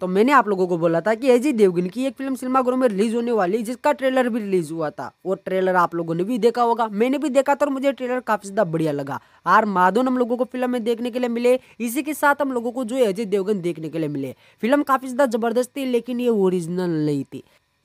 तो मैंने आप लोगों को बोला था कि अजय देवगन की एक फिल्म सिनेमाघरों में रिलीज होने वाली जिसका ट्रेलर भी रिलीज हुआ था वो ट्रेलर आप लोगों ने भी देखा होगा मैंने भी देखा था और मुझे ट्रेलर काफी ज्यादा बढ़िया लगा आर माधवन हम लोगों को फिल्म में देखने के लिए मिले इसी के साथ हम लोगों को जो अजय देवगन देखने के लिए मिले फिल्म काफी ज्यादा जबरदस्त थी लेकिन ये ओरिजिनल नहीं थी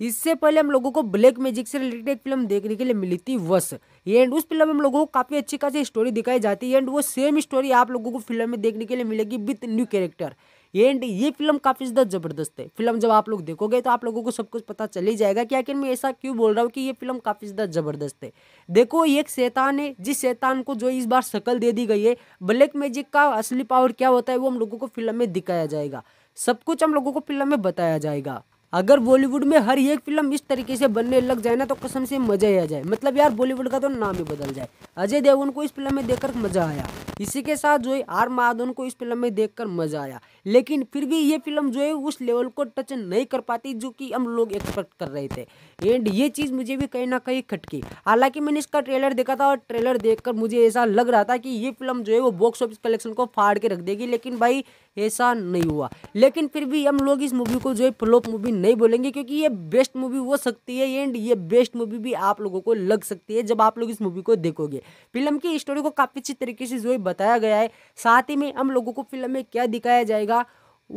इससे पहले हम लोगों को ब्लैक मैजिक से रिलेटेड एक फिल्म देखने के लिए मिली थी वस एंड उस फिल्म में हम लोगों को काफ़ी अच्छी खासी स्टोरी दिखाई जाती है एंड वो सेम स्टोरी आप लोगों को फिल्म में देखने के लिए मिलेगी विथ न्यू कैरेक्टर एंड ये फिल्म काफ़ी ज़्यादा ज़बरदस्त है फिल्म जब आप लोग देखोगे तो आप लोगों को सब कुछ पता चल ही जाएगा कि आखिर मैं ऐसा क्यों बोल रहा हूँ कि ये फिल्म काफ़ी ज़्यादा ज़बरदस्त है देखो एक शैतान है जिस शैतान को जो इस बार शकल दे दी गई है ब्लैक मैजिक का असली पावर क्या होता है वो हम लोगों को फिल्म में दिखाया जाएगा सब कुछ हम लोगों को फिल्म में बताया जाएगा अगर बॉलीवुड में हर एक फिल्म इस तरीके से बनने लग जाए ना तो कसम से मजा ही आ जाए मतलब यार बॉलीवुड का तो नाम ही बदल जाए अजय देवगन को इस फिल्म में देखकर मजा आया इसी के साथ जो है आर महादवन को इस फिल्म में देखकर मजा आया लेकिन फिर भी ये फिल्म जो है उस लेवल को टच नहीं कर पाती जो कि हम लोग एक्सपेक्ट कर रहे थे एंड ये चीज़ मुझे भी कहीं ना कहीं खटकी हालांकि मैंने इसका ट्रेलर देखा था और ट्रेलर देख मुझे ऐसा लग रहा था कि ये फिल्म जो है वो बॉक्स ऑफिस कलेक्शन को फाड़ के रख देगी लेकिन भाई ऐसा नहीं हुआ लेकिन फिर भी हम लोग इस मूवी को जो है फ्लोप मूवी नहीं बोलेंगे क्योंकि ये बेस्ट मूवी हो सकती है एंड ये बेस्ट मूवी भी आप लोगों को लग सकती है जब आप लोग इस मूवी को देखोगे फिल्म की स्टोरी को काफ़ी अच्छी तरीके से जो है बताया गया है साथ ही में हम लोगों को फिल्म में क्या दिखाया जाएगा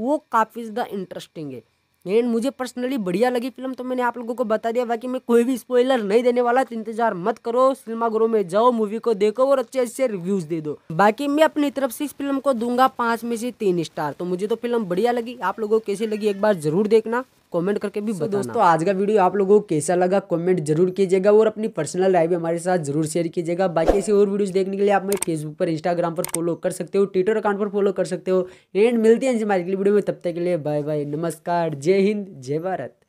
वो काफ़ी ज़्यादा इंटरेस्टिंग है एंड मुझे पर्सनली बढ़िया लगी फिल्म तो मैंने आप लोगों को बता दिया बाकी मैं कोई भी स्पॉइलर नहीं देने वाला तो इंतजार मत करो सिनेमाघरों में जाओ मूवी को देखो और अच्छे अच्छे रिव्यूज दे दो बाकी मैं अपनी तरफ से इस फिल्म को दूंगा पांच में से तीन स्टार तो मुझे तो फिल्म बढ़िया लगी आप लोगों को कैसी लगी एक बार जरूर देखना कमेंट करके भी बताओ बताना दोस्तों आज का वीडियो आप लोगों को कैसा लगा कमेंट जरूर कीजिएगा और अपनी पर्सनल लाइफ भी हमारे साथ जरूर शेयर कीजिएगा बाकी ऐसी और वीडियोस देखने के लिए आप मेरे फेसबुक पर इंस्टाग्राम पर फॉलो कर सकते हो ट्विटर अकाउंट पर फॉलो कर सकते हो एंड मिलते हैं हमारी वीडियो में तब तक के लिए बाय बाय नमस्कार जय हिंद जय भारत